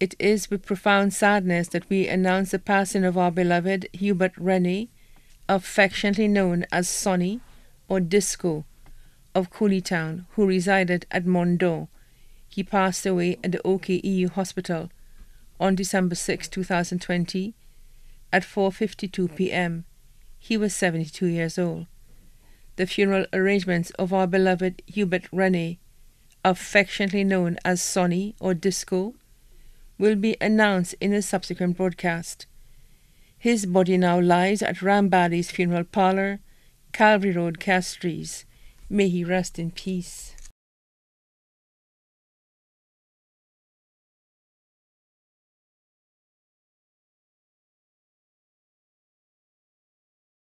It is with profound sadness that we announce the passing of our beloved Hubert Rennie, affectionately known as Sonny or Disco, of Cooley Town, who resided at Mondo. He passed away at the OKEU Hospital on December 6, 2020 at 4.52 p.m. He was 72 years old. The funeral arrangements of our beloved Hubert Rennie, affectionately known as Sonny or Disco, will be announced in a subsequent broadcast. His body now lies at Rambali's funeral parlour, Calvary Road, Castries. May he rest in peace.